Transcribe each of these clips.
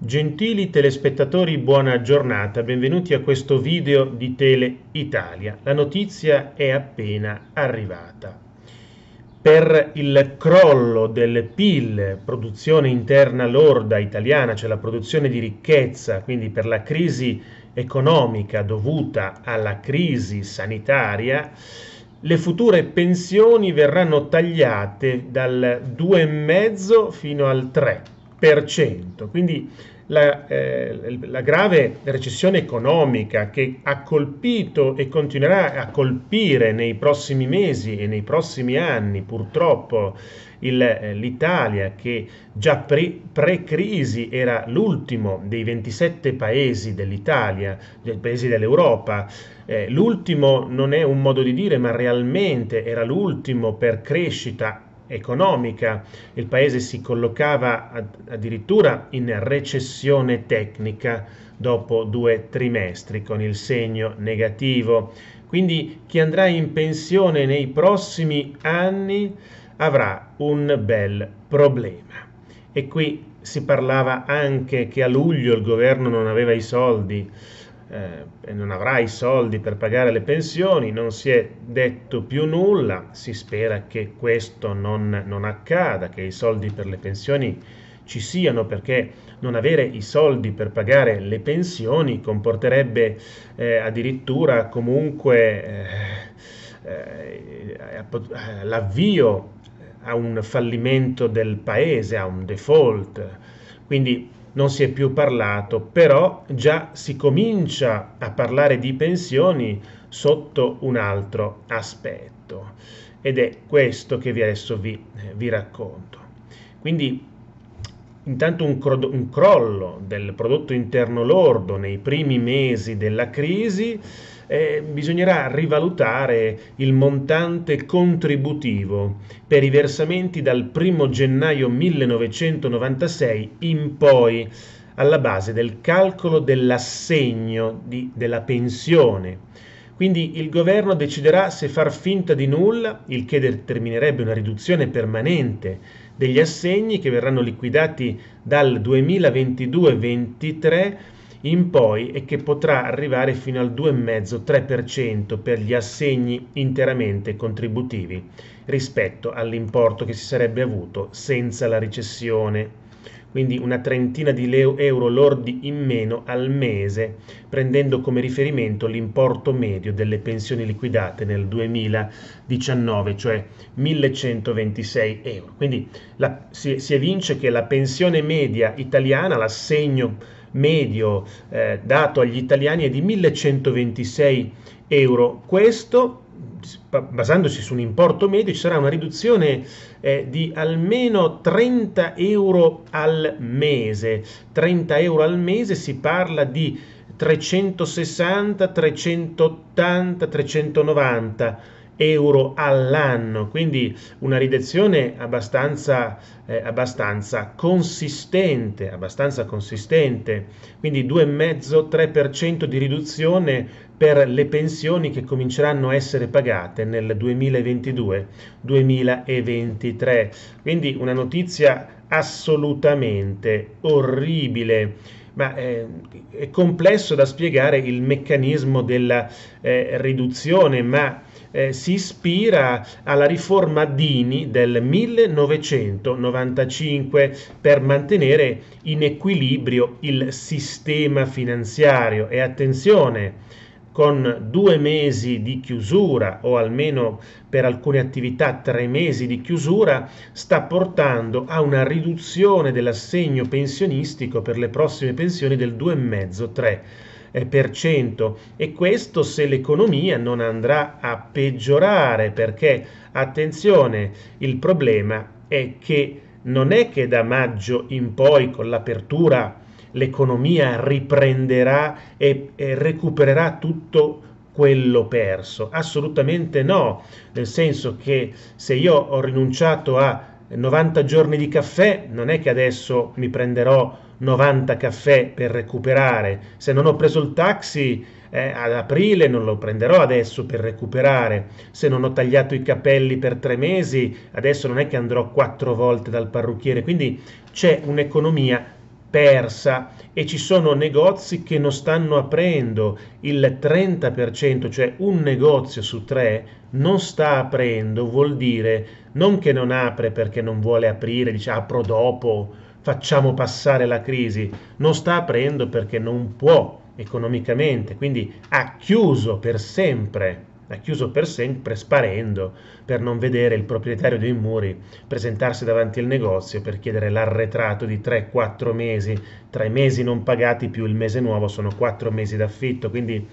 Gentili telespettatori, buona giornata, benvenuti a questo video di Tele Italia. La notizia è appena arrivata. Per il crollo del PIL, produzione interna lorda italiana, cioè la produzione di ricchezza, quindi per la crisi economica dovuta alla crisi sanitaria, le future pensioni verranno tagliate dal 2,5 fino al 3 quindi la, eh, la, grave recessione economica che ha colpito e continuerà a colpire nei prossimi mesi e nei prossimi anni, purtroppo, eh, l'Italia che già pre-crisi era l'ultimo dei 27 paesi dell'Italia, dei paesi dell'Europa, eh, l'ultimo non è un modo di dire, ma realmente era l'ultimo per crescita economica, il paese si collocava addirittura in recessione tecnica dopo due trimestri con il segno negativo, quindi chi andrà in pensione nei prossimi anni avrà un bel problema. E qui si parlava anche che a luglio il governo non aveva i soldi, eh, non avrà i soldi per pagare le pensioni, non si è detto più nulla, si spera che questo non, non accada, che i soldi per le pensioni ci siano perché non avere i soldi per pagare le pensioni comporterebbe eh, addirittura comunque eh, eh, eh l'avvio a un fallimento del paese, a un default. Quindi non si è più parlato, però già si comincia a parlare di pensioni sotto un altro aspetto ed è questo che vi adesso vi, eh, vi racconto. Quindi intanto un, cro un crollo del prodotto interno lordo nei primi mesi della crisi, eh, bisognerà rivalutare il montante contributivo per i versamenti dal 1 gennaio 1996 in poi alla base del calcolo dell'assegno della pensione quindi il governo deciderà se far finta di nulla, il che determinerebbe una riduzione permanente degli assegni che verranno liquidati dal 2022-23 in poi e che potrà arrivare fino al 2,5-3% per gli assegni interamente contributivi rispetto all'importo che si sarebbe avuto senza la recessione quindi una trentina di euro lordi in meno al mese, prendendo come riferimento l'importo medio delle pensioni liquidate nel 2019, cioè 1126 euro. Quindi la, si, si evince che la pensione media italiana, l'assegno medio eh, dato agli italiani è di 1126 euro. Questo basandosi su un importo medio, ci sarà una riduzione eh, di almeno 30 euro al mese. 30 euro al mese si parla di 360, 380, 390 euro all'anno, quindi una riduzione abbastanza, eh, abbastanza consistente, abbastanza consistente, quindi 2,5-3% di riduzione per le pensioni che cominceranno a essere pagate nel 2022-2023. Quindi una notizia assolutamente orribile ma è, eh, è complesso da spiegare il meccanismo della eh, riduzione, ma eh, si ispira alla riforma Dini del 1995 per mantenere in equilibrio il sistema finanziario. E attenzione, con due mesi di chiusura o almeno per alcune attività tre mesi di chiusura sta portando a una riduzione dell'assegno pensionistico per le prossime pensioni del 2,5-3%. E questo se l'economia non andrà a peggiorare perché, attenzione, il problema è che non è che da maggio in poi con l'apertura l'economia riprenderà e, e recupererà tutto quello perso? Assolutamente no, nel senso che se io ho rinunciato a 90 giorni di caffè, non è che adesso mi prenderò 90 caffè per recuperare. Se non ho preso il taxi eh, ad aprile, non lo prenderò adesso per recuperare. Se non ho tagliato i capelli per tre mesi, adesso non è che andrò quattro volte dal parrucchiere. Quindi c'è un'economia persa e ci sono negozi che non stanno aprendo il 30%, cioè un negozio su tre non sta aprendo, vuol dire non che non apre perché non vuole aprire, dice apro dopo, facciamo passare la crisi, non sta aprendo perché non può economicamente, quindi ha chiuso per sempre ha chiuso per, sempre sparendo per non vedere il proprietario dei muri presentarsi davanti al negozio per chiedere l'arretrato di 3-4 mesi, tra i mesi non pagati più il mese nuovo sono 4 mesi d'affitto, quindi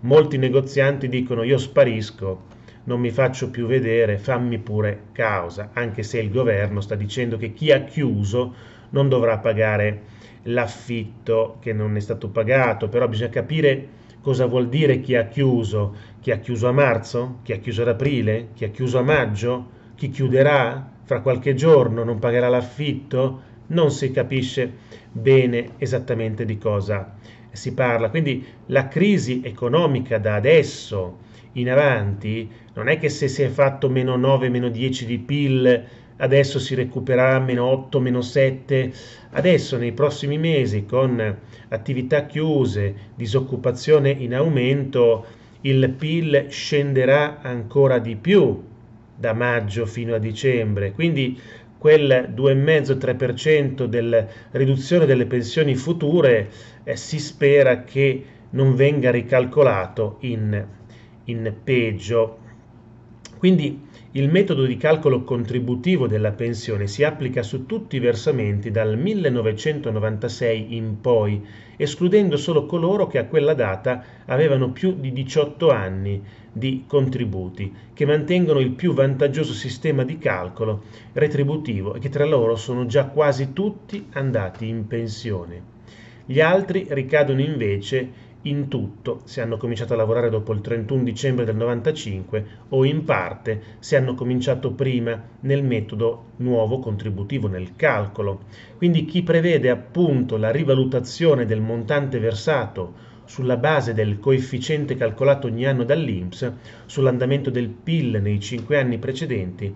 molti negozianti dicono io sparisco, non mi faccio più vedere, fammi pure causa, anche se il governo sta dicendo che chi ha chiuso non dovrà pagare l'affitto che non è stato pagato, però bisogna capire Cosa vuol dire chi ha chiuso? Chi ha chiuso a marzo? Chi ha chiuso ad aprile? Chi ha chiuso a maggio? Chi chiuderà? Fra qualche giorno non pagherà l'affitto? Non si capisce bene esattamente di cosa si parla. Quindi la crisi economica da adesso in avanti non è che se si è fatto meno 9, meno 10 di PIL adesso si recupererà meno 8, meno 7, adesso nei prossimi mesi con attività chiuse, disoccupazione in aumento, il PIL scenderà ancora di più da maggio fino a dicembre, quindi quel 2,5-3% della riduzione delle pensioni future eh, si spera che non venga ricalcolato in, in peggio. Quindi il metodo di calcolo contributivo della pensione si applica su tutti i versamenti dal 1996 in poi, escludendo solo coloro che a quella data avevano più di 18 anni di contributi, che mantengono il più vantaggioso sistema di calcolo retributivo e che tra loro sono già quasi tutti andati in pensione. Gli altri ricadono invece in tutto, se hanno cominciato a lavorare dopo il 31 dicembre del 95 o in parte se hanno cominciato prima nel metodo nuovo contributivo nel calcolo. Quindi chi prevede appunto la rivalutazione del montante versato sulla base del coefficiente calcolato ogni anno dall'INPS sull'andamento del PIL nei 5 anni precedenti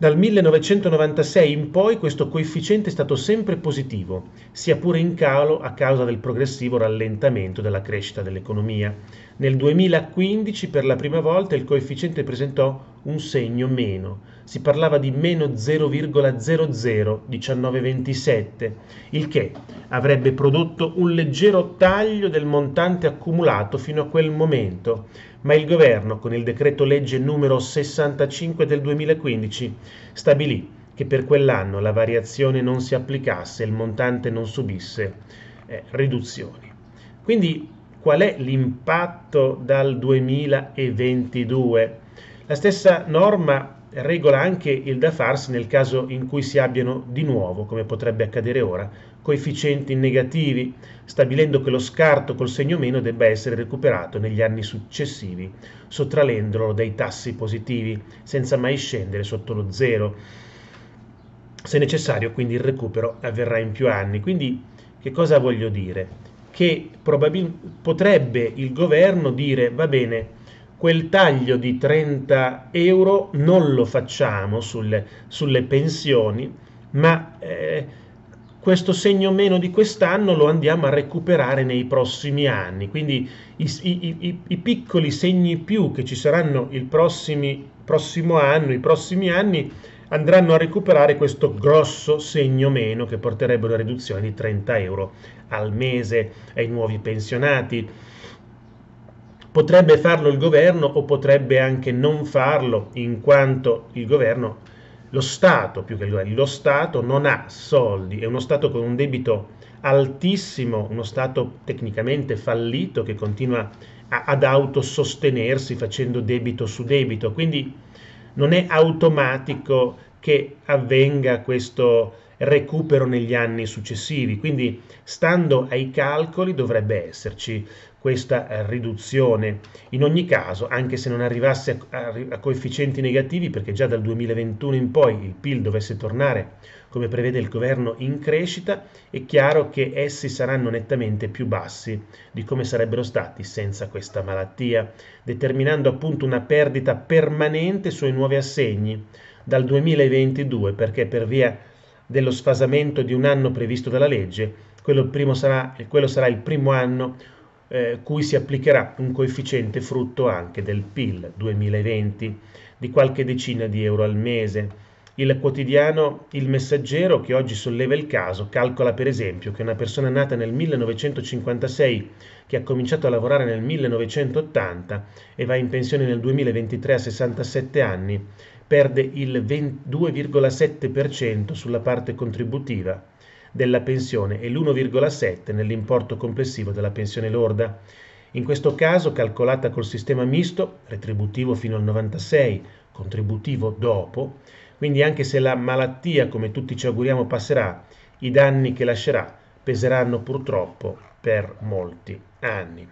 dal 1996 in poi questo coefficiente è stato sempre positivo, sia pure in calo a causa del progressivo rallentamento della crescita dell'economia. Nel 2015 per la prima volta il coefficiente presentò un segno meno, si parlava di meno 0,001927, il che avrebbe prodotto un leggero taglio del montante accumulato fino a quel momento, ma il governo con il decreto legge numero 65 del 2015 stabilì che per quell'anno la variazione non si applicasse e il montante non subisse eh, riduzioni. Quindi qual è l'impatto dal 2022? La stessa norma regola anche il da farsi nel caso in cui si abbiano di nuovo, come potrebbe accadere ora, coefficienti negativi, stabilendo che lo scarto col segno meno debba essere recuperato negli anni successivi, sottraendolo dai tassi positivi, senza mai scendere sotto lo zero. Se necessario, quindi il recupero avverrà in più anni. Quindi, che cosa voglio dire? Che probabil- potrebbe il governo dire, va bene, quel taglio di 30 euro non lo facciamo sul, sulle pensioni, ma eh, questo segno meno di quest'anno lo andiamo a recuperare nei prossimi anni, quindi i, i, i, i piccoli segni più che ci saranno il prossimi, prossimo anno, i prossimi anni, andranno a recuperare questo grosso segno meno che porterebbe una riduzione di 30 euro al mese ai nuovi pensionati. Potrebbe farlo il governo o potrebbe anche non farlo, in quanto il governo lo Stato, più che il governo, lo Stato non ha soldi, è uno Stato con un debito altissimo, uno Stato tecnicamente fallito che continua a, ad autosostenersi facendo debito su debito, quindi non è automatico che avvenga questo recupero negli anni successivi, quindi stando ai calcoli dovrebbe esserci questa riduzione. In ogni caso, anche se non arrivasse a, coefficienti negativi, perché già dal 2021 in poi il PIL dovesse tornare, come prevede il governo, in crescita, è chiaro che essi saranno nettamente più bassi di come sarebbero stati senza questa malattia, determinando appunto una perdita permanente sui nuovi assegni dal 2022, perché per via dello sfasamento di un anno previsto dalla legge, quello, sarà, quello sarà il primo anno eh, cui si applicherà un coefficiente frutto anche del PIL 2020 di qualche decina di euro al mese. Il quotidiano Il Messaggero, che oggi solleva il caso, calcola per esempio che una persona nata nel 1956, che ha cominciato a lavorare nel 1980 e va in pensione nel 2023 a 67 anni, perde il 2,7% sulla parte contributiva della pensione e l'1,7 nell'importo complessivo della pensione lorda. In questo caso calcolata col sistema misto, retributivo fino al 96, contributivo dopo, quindi anche se la malattia, come tutti ci auguriamo, passerà, i danni che lascerà peseranno purtroppo per molti anni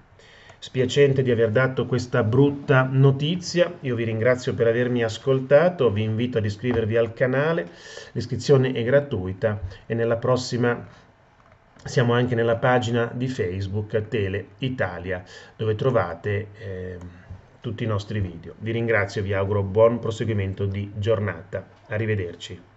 spiacente di aver dato questa brutta notizia. Io vi ringrazio per avermi ascoltato, vi invito ad iscrivervi al canale, l'iscrizione è gratuita e nella prossima siamo anche nella pagina di Facebook Tele Italia dove trovate eh, tutti i nostri video. Vi ringrazio, e vi auguro buon proseguimento di giornata. Arrivederci.